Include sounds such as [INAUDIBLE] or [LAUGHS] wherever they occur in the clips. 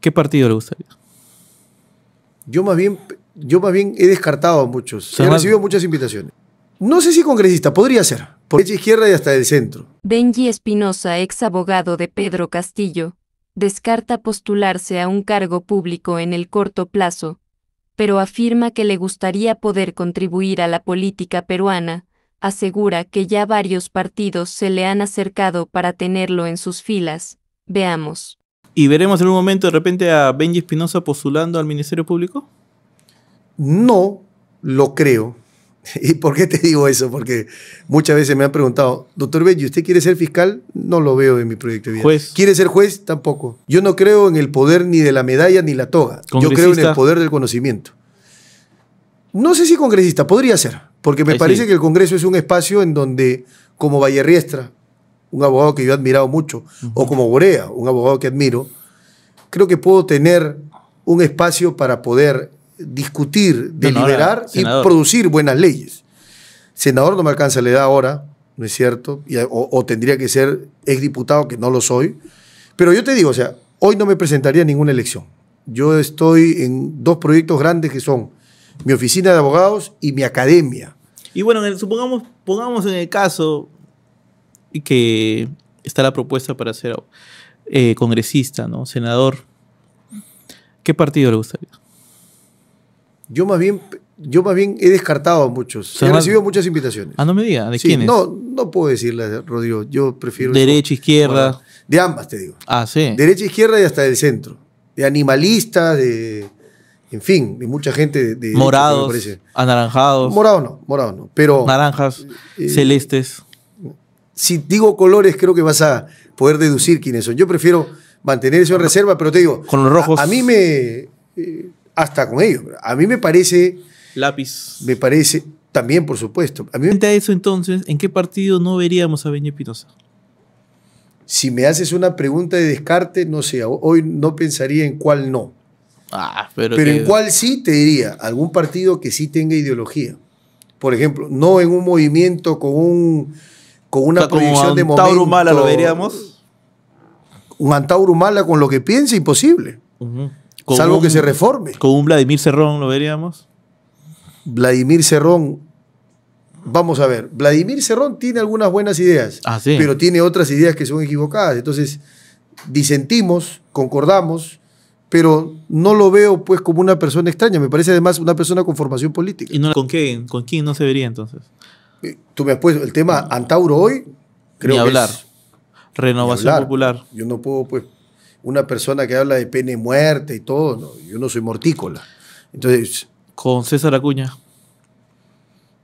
¿Qué partido le gustaría? Yo más bien, yo más bien he descartado a muchos. He recibido muchas invitaciones. No sé si congresista, podría ser. Por derecha, e izquierda y hasta el centro. Benji Espinosa, ex abogado de Pedro Castillo, descarta postularse a un cargo público en el corto plazo, pero afirma que le gustaría poder contribuir a la política peruana, asegura que ya varios partidos se le han acercado para tenerlo en sus filas. Veamos. ¿Y veremos en un momento de repente a Benji Espinosa postulando al Ministerio Público? No lo creo. [LAUGHS] ¿Y por qué te digo eso? Porque muchas veces me han preguntado, doctor Benji, ¿usted quiere ser fiscal? No lo veo en mi proyecto de vida. ¿Quiere ser juez? Tampoco. Yo no creo en el poder ni de la medalla ni la toga. Yo creo en el poder del conocimiento. No sé si congresista, podría ser, porque me parece que el Congreso es un espacio en donde, como Vallerriestra, un abogado que yo he admirado mucho, o como Borea, un abogado que admiro, creo que puedo tener un espacio para poder discutir, deliberar y producir buenas leyes. Senador no me alcanza la edad ahora, ¿no es cierto? o, tendría que ser exdiputado, que no lo soy. Pero yo te digo, o sea, hoy no me presentaría ninguna elección. Yo estoy en dos proyectos grandes que son mi oficina de abogados y mi academia. Y bueno, supongamos, pongamos en el caso, que está la propuesta para ser eh, congresista, ¿no? Senador. ¿Qué partido le gustaría? Yo más bien, yo más bien he descartado muchos. he recibido muchas invitaciones. Ah, no me diga, ¿de quiénes? No, no puedo decirle Rodrigo. Yo prefiero. Derecha, izquierda. de ambas, te digo. Ah, sí. Derecha, izquierda y hasta del centro. De animalistas, de. En fin, de mucha gente de. de morados. Anaranjados. morado no, morado no. Pero. Naranjas, eh, celestes si digo colores, creo que vas a poder deducir quiénes son. Yo prefiero mantener eso en reserva, pero te digo. Con los rojos. A, mí me. Eh, hasta con ellos. A mí me parece. Lápiz. Me parece. También, por supuesto. A mí eso entonces, ¿en qué partido no veríamos a Beñe Pinoza? Si me haces una pregunta de descarte, no sé, hoy no pensaría en cuál no. Ah, pero pero en cuál sí te diría, algún partido que sí tenga ideología. Por ejemplo, no en un movimiento con un con una proyección de momento. Antauro Mala lo veríamos. Un Antauro Mala con lo que piensa, imposible. Salvo que se reforme. Con un Vladimir Cerrón lo veríamos. Vladimir Cerrón. Vamos a ver, Vladimir Cerrón tiene algunas buenas ideas, ah, pero tiene otras ideas que son equivocadas. Entonces, disentimos, concordamos, pero no lo veo pues como una persona extraña. Me parece además una persona con formación política. ¿Y con, qué, con quién no se vería entonces? Eh, tú me has puesto el tema Antauro hoy, creo Ni hablar. Renovación popular. Yo no puedo, pues, una persona que habla de pene muerte y todo, yo no soy mortícola. Entonces. Con César Acuña.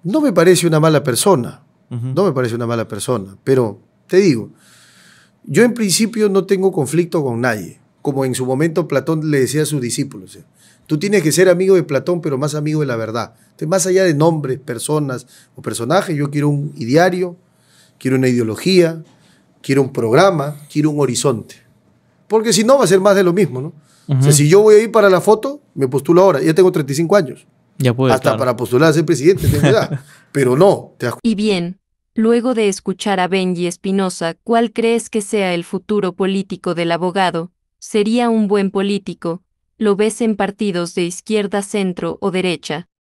No me parece una mala persona. No me parece una mala persona. Pero te digo, yo en principio no tengo conflicto con nadie como en su momento Platón le decía a sus discípulos. Tú tienes que ser amigo de Platón, pero más amigo de la verdad. más allá de nombres, personas o personajes, yo quiero un ideario, quiero una ideología, quiero un programa, quiero un horizonte. Porque si no, va a ser más de lo mismo, ¿no? si yo voy a ir para la foto, me postulo ahora. Ya tengo 35 años. Ya puedo. Hasta para postular a ser presidente, tengo [LAUGHS] edad. pero no. Te y bien, luego de escuchar a Benji Espinosa, ¿cuál crees que sea el futuro político del abogado? Sería un buen político, lo ves en partidos de izquierda centro o derecha,